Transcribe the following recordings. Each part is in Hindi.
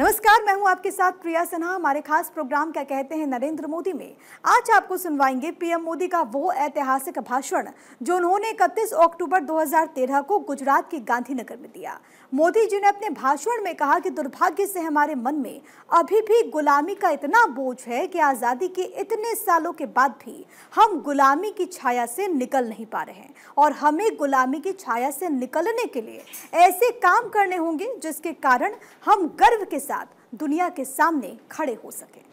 नमस्कार मैं हूं आपके साथ प्रिया सिन्हा हमारे खास प्रोग्राम क्या कहते हैं नरेंद्र मोदी में आज आपको सुनवाएंगे पीएम मोदी का वो ऐतिहासिक भाषण जो उन्होंने इकतीस अक्टूबर 2013 को गुजरात के गांधीनगर में दिया मोदी जी ने अपने भाषण में कहा कि दुर्भाग्य से हमारे मन में अभी भी गुलामी का इतना बोझ है कि आज़ादी के इतने सालों के बाद भी हम गुलामी की छाया से निकल नहीं पा रहे हैं और हमें गुलामी की छाया से निकलने के लिए ऐसे काम करने होंगे जिसके कारण हम गर्व के साथ दुनिया के सामने खड़े हो सके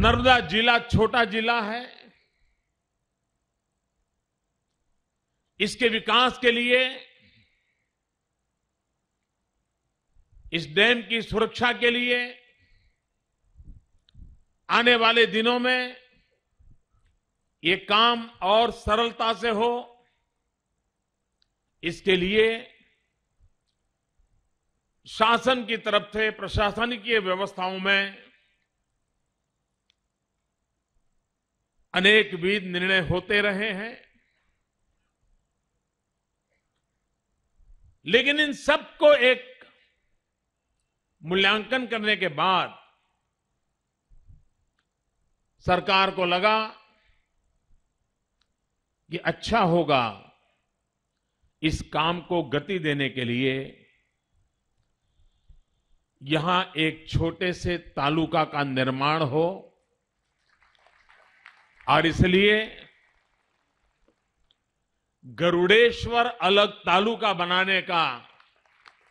नर्मदा जिला छोटा जिला है इसके विकास के लिए इस डैम की सुरक्षा के लिए आने वाले दिनों में ये काम और सरलता से हो इसके लिए शासन की तरफ से प्रशासनिकीय व्यवस्थाओं में अनेक विध निर्णय होते रहे हैं लेकिन इन सबको एक मूल्यांकन करने के बाद सरकार को लगा कि अच्छा होगा इस काम को गति देने के लिए यहां एक छोटे से तालुका का निर्माण हो और इसलिए गरुड़ेश्वर अलग तालुका बनाने का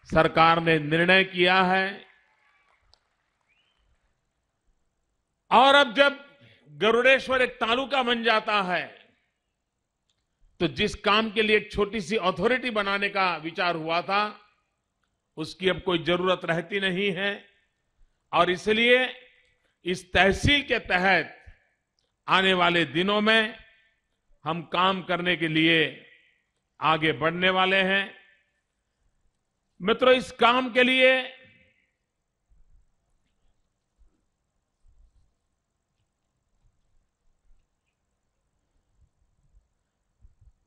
सरकार ने निर्णय किया है और अब जब गरुड़ेश्वर एक तालुका बन जाता है तो जिस काम के लिए एक छोटी सी अथॉरिटी बनाने का विचार हुआ था उसकी अब कोई जरूरत रहती नहीं है और इसलिए इस तहसील के तहत आने वाले दिनों में हम काम करने के लिए आगे बढ़ने वाले हैं मित्रों इस काम के लिए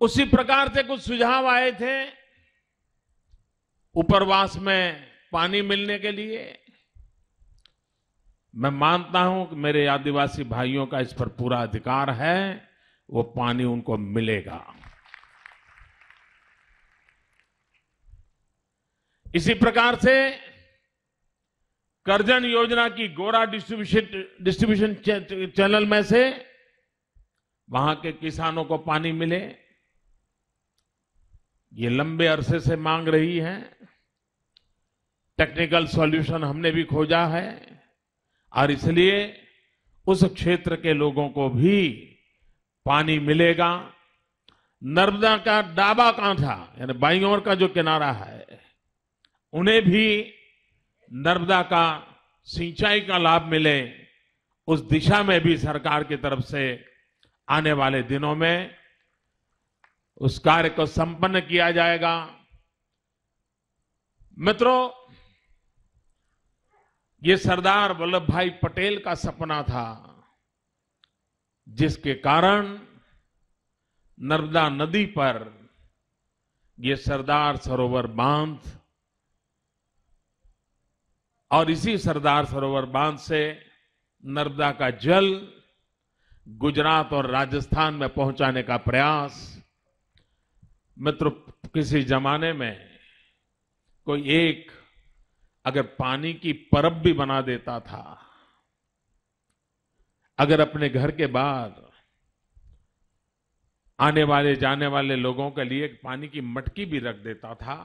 उसी प्रकार से कुछ सुझाव आए थे उपरवास में पानी मिलने के लिए मैं मानता हूं कि मेरे आदिवासी भाइयों का इस पर पूरा अधिकार है वो पानी उनको मिलेगा इसी प्रकार से करजन योजना की गोरा डिस्ट्रीब्यूशन डिस्ट्रीब्यूशन चैनल में से वहां के किसानों को पानी मिले ये लंबे अरसे से मांग रही है टेक्निकल सॉल्यूशन हमने भी खोजा है और इसलिए उस क्षेत्र के लोगों को भी पानी मिलेगा नर्मदा का डाबा कांठा यानी बाइंगोर का जो किनारा है उन्हें भी नर्मदा का सिंचाई का लाभ मिले उस दिशा में भी सरकार की तरफ से आने वाले दिनों में उस कार्य को संपन्न किया जाएगा मित्रों ये सरदार वल्लभ भाई पटेल का सपना था जिसके कारण नर्मदा नदी पर यह सरदार सरोवर बांध और इसी सरदार सरोवर बांध से नर्मदा का जल गुजरात और राजस्थान में पहुंचाने का प्रयास मित्र किसी जमाने में कोई एक अगर पानी की परब भी बना देता था अगर अपने घर के बाहर आने वाले जाने वाले लोगों के लिए एक पानी की मटकी भी रख देता था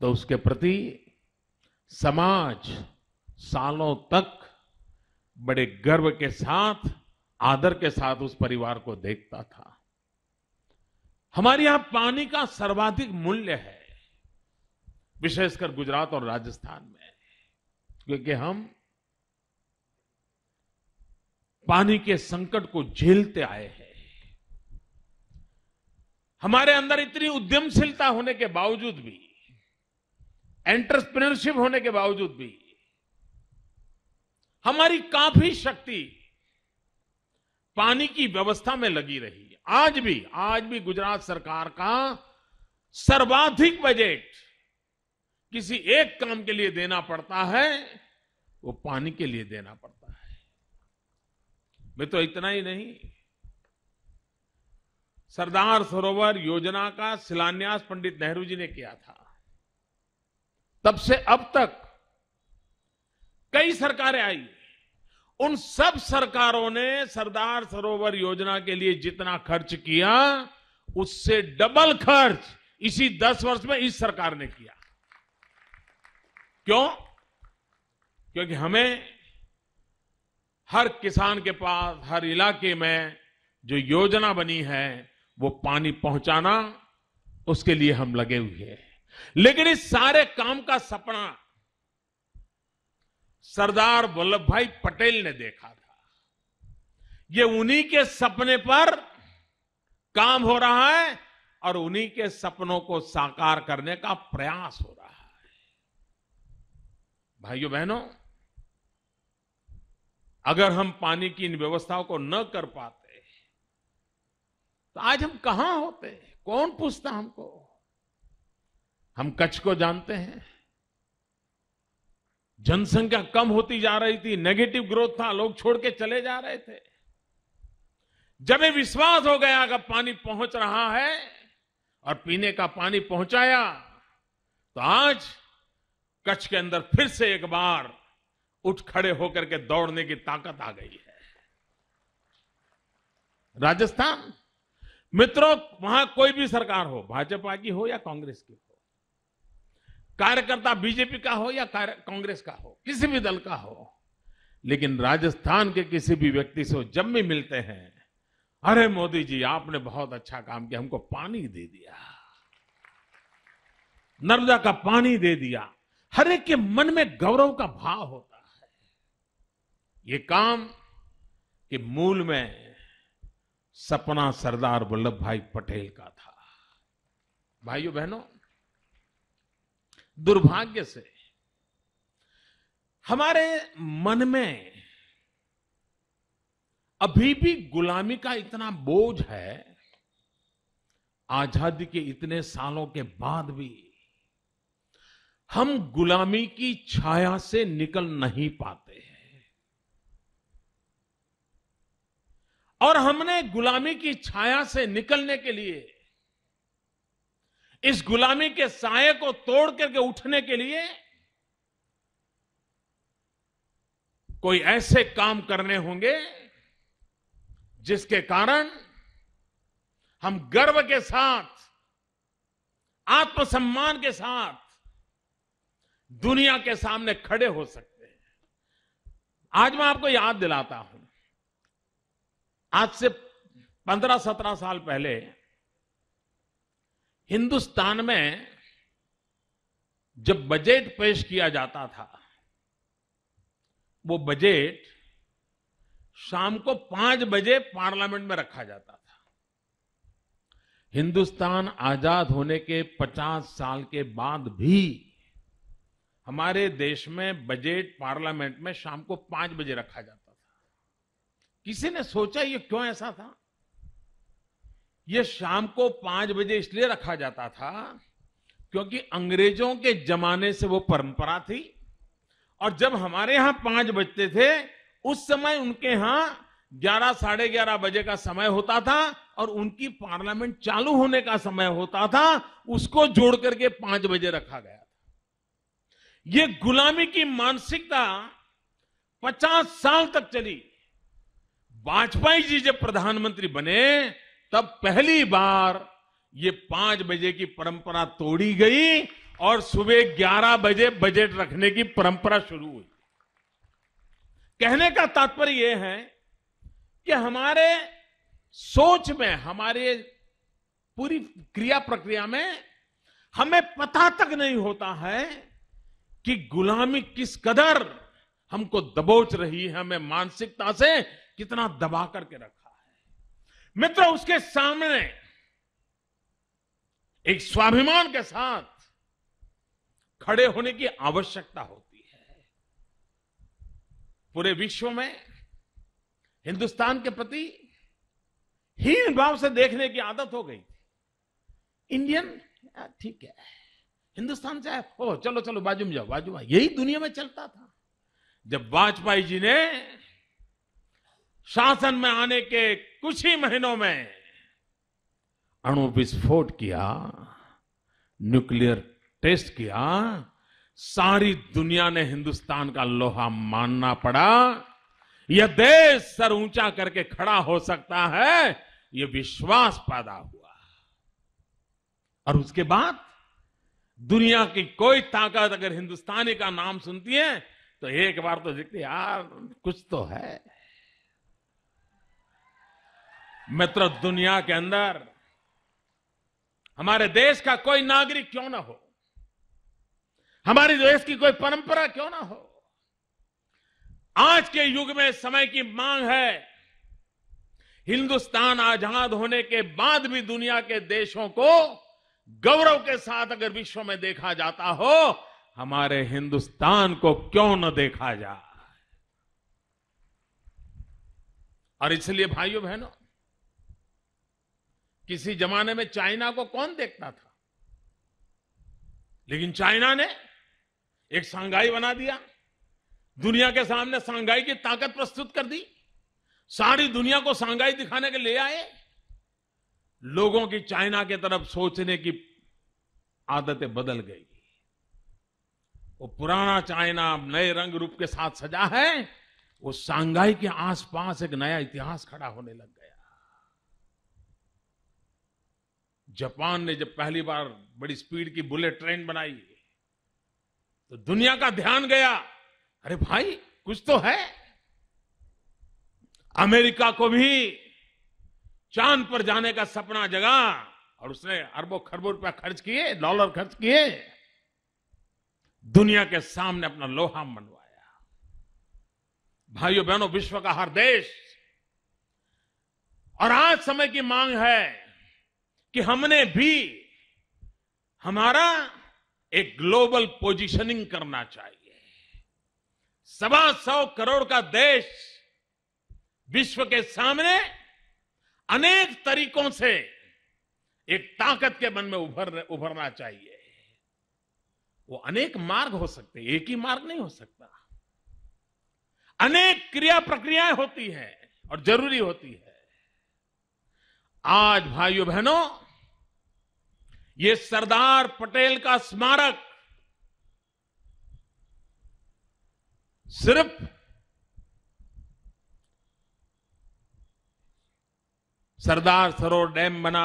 तो उसके प्रति समाज सालों तक बड़े गर्व के साथ आदर के साथ उस परिवार को देखता था हमारे यहां पानी का सर्वाधिक मूल्य है विशेषकर गुजरात और राजस्थान में क्योंकि हम पानी के संकट को झेलते आए हैं हमारे अंदर इतनी उद्यमशीलता होने के बावजूद भी एंटरप्रिनरशिप होने के बावजूद भी हमारी काफी शक्ति पानी की व्यवस्था में लगी रही आज भी आज भी गुजरात सरकार का सर्वाधिक बजट किसी एक काम के लिए देना पड़ता है वो पानी के लिए देना पड़ता है मैं तो इतना ही नहीं सरदार सरोवर योजना का शिलान्यास पंडित नेहरू जी ने किया था तब से अब तक कई सरकारें आई उन सब सरकारों ने सरदार सरोवर योजना के लिए जितना खर्च किया उससे डबल खर्च इसी दस वर्ष में इस सरकार ने किया क्यों क्योंकि हमें हर किसान के पास हर इलाके में जो योजना बनी है वो पानी पहुंचाना उसके लिए हम लगे हुए हैं लेकिन इस सारे काम का सपना सरदार वल्लभ भाई पटेल ने देखा था ये उन्हीं के सपने पर काम हो रहा है और उन्हीं के सपनों को साकार करने का प्रयास हो रहा है भाइयों बहनों अगर हम पानी की इन व्यवस्थाओं को न कर पाते तो आज हम कहां होते कौन पूछता हमको हम कच्छ को जानते हैं जनसंख्या कम होती जा रही थी नेगेटिव ग्रोथ था लोग छोड़ के चले जा रहे थे जब ये विश्वास हो गया कि पानी पहुंच रहा है और पीने का पानी पहुंचाया तो आज कच्छ के अंदर फिर से एक बार उठ खड़े होकर के दौड़ने की ताकत आ गई है राजस्थान मित्रों वहां कोई भी सरकार हो भाजपा की हो या कांग्रेस की हो कार्यकर्ता बीजेपी का हो या कांग्रेस का हो किसी भी दल का हो लेकिन राजस्थान के किसी भी व्यक्ति से जब भी मिलते हैं अरे मोदी जी आपने बहुत अच्छा काम किया हमको पानी दे दिया नर्मदा का पानी दे दिया हर एक के मन में गौरव का भाव होता है ये काम के मूल में सपना सरदार वल्लभ भाई पटेल का था भाइयों बहनों दुर्भाग्य से हमारे मन में अभी भी गुलामी का इतना बोझ है आजादी के इतने सालों के बाद भी हम गुलामी की छाया से निकल नहीं पाते हैं और हमने गुलामी की छाया से निकलने के लिए इस गुलामी के साय को तोड़ करके उठने के लिए कोई ऐसे काम करने होंगे जिसके कारण हम गर्व के साथ आत्मसम्मान के साथ दुनिया के सामने खड़े हो सकते हैं आज मैं आपको याद दिलाता हूं आज से पंद्रह सत्रह साल पहले हिंदुस्तान में जब बजट पेश किया जाता था वो बजट शाम को पांच बजे पार्लियामेंट में रखा जाता था हिंदुस्तान आजाद होने के पचास साल के बाद भी हमारे देश में बजट पार्लियामेंट में शाम को पांच बजे रखा जाता था किसी ने सोचा ये क्यों ऐसा था ये शाम को पांच बजे इसलिए रखा जाता था क्योंकि अंग्रेजों के जमाने से वो परंपरा थी और जब हमारे यहां पांच बजते थे उस समय उनके यहां ग्यारह साढ़े ग्यारह बजे का समय होता था और उनकी पार्लियामेंट चालू होने का समय होता था उसको जोड़ करके पांच बजे रखा गया था ये गुलामी की मानसिकता पचास साल तक चली वाजपेयी जी जब प्रधानमंत्री बने तब पहली बार ये पांच बजे की परंपरा तोड़ी गई और सुबह ग्यारह बजे बजट रखने की परंपरा शुरू हुई कहने का तात्पर्य यह है कि हमारे सोच में हमारे पूरी क्रिया प्रक्रिया में हमें पता तक नहीं होता है कि गुलामी किस कदर हमको दबोच रही है हमें मानसिकता से कितना दबा करके रखा मित्र उसके सामने एक स्वाभिमान के साथ खड़े होने की आवश्यकता होती है पूरे विश्व में हिंदुस्तान के प्रति हीन भाव से देखने की आदत हो गई थी इंडियन ठीक है हिंदुस्तान से हो चलो चलो बाजू में जाओ बाजू में यही दुनिया में चलता था जब वाजपेयी जी ने शासन में आने के कुछ ही महीनों में अणु विस्फोट किया न्यूक्लियर टेस्ट किया सारी दुनिया ने हिंदुस्तान का लोहा मानना पड़ा यह देश सर ऊंचा करके खड़ा हो सकता है यह विश्वास पैदा हुआ और उसके बाद दुनिया की कोई ताकत अगर हिंदुस्तानी का नाम सुनती है तो एक बार तो देखते यार कुछ तो है मित्र दुनिया के अंदर हमारे देश का कोई नागरिक क्यों ना हो हमारे देश की कोई परंपरा क्यों ना हो आज के युग में समय की मांग है हिंदुस्तान आजाद होने के बाद भी दुनिया के देशों को गौरव के साथ अगर विश्व में देखा जाता हो हमारे हिंदुस्तान को क्यों न देखा जाए और इसलिए भाइयों बहनों किसी जमाने में चाइना को कौन देखता था लेकिन चाइना ने एक सांघाई बना दिया दुनिया के सामने सांघाई की ताकत प्रस्तुत कर दी सारी दुनिया को सांघाई दिखाने के ले आए लोगों की चाइना की तरफ सोचने की आदतें बदल गई वो पुराना चाइना नए रंग रूप के साथ सजा है वो सांघाई के आसपास एक नया इतिहास खड़ा होने लग गया जापान ने जब पहली बार बड़ी स्पीड की बुलेट ट्रेन बनाई तो दुनिया का ध्यान गया अरे भाई कुछ तो है अमेरिका को भी चांद पर जाने का सपना जगा और उसने अरबों खरबों रुपया खर्च किए डॉलर खर्च किए दुनिया के सामने अपना लोहा मनवाया भाइयों बहनों विश्व का हर देश और आज समय की मांग है कि हमने भी हमारा एक ग्लोबल पोजीशनिंग करना चाहिए सवा सौ करोड़ का देश विश्व के सामने अनेक तरीकों से एक ताकत के मन में उभर उभरना चाहिए वो अनेक मार्ग हो सकते एक ही मार्ग नहीं हो सकता अनेक क्रिया प्रक्रियाएं होती हैं और जरूरी होती है आज भाइयों बहनों ये सरदार पटेल का स्मारक सिर्फ सरदार सरोवर डैम बना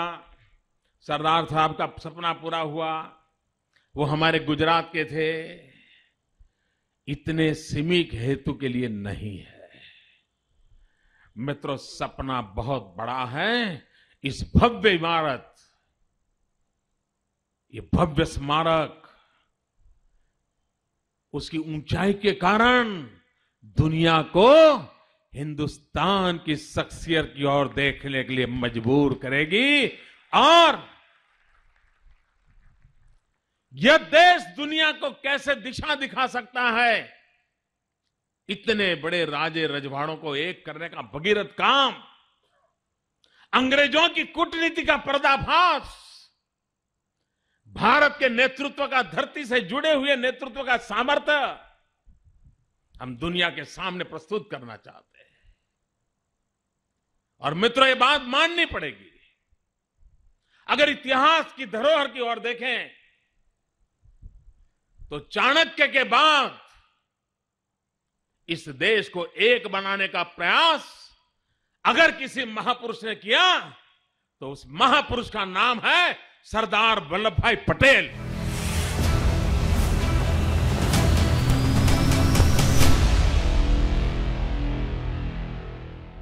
सरदार साहब का सपना पूरा हुआ वो हमारे गुजरात के थे इतने सीमित हेतु के लिए नहीं है मित्रों सपना बहुत बड़ा है इस भव्य इमारत ये भव्य स्मारक उसकी ऊंचाई के कारण दुनिया को हिंदुस्तान की शख्सियत की ओर देखने के लिए मजबूर करेगी और यह देश दुनिया को कैसे दिशा दिखा सकता है इतने बड़े राजे रजवाड़ों को एक करने का भगीरथ काम अंग्रेजों की कूटनीति का पर्दाफाश भारत के नेतृत्व का धरती से जुड़े हुए नेतृत्व का सामर्थ्य हम दुनिया के सामने प्रस्तुत करना चाहते हैं और मित्रों ये बात माननी पड़ेगी अगर इतिहास की धरोहर की ओर देखें तो चाणक्य के बाद इस देश को एक बनाने का प्रयास अगर किसी महापुरुष ने किया तो उस महापुरुष का नाम है सरदार वल्लभ भाई पटेल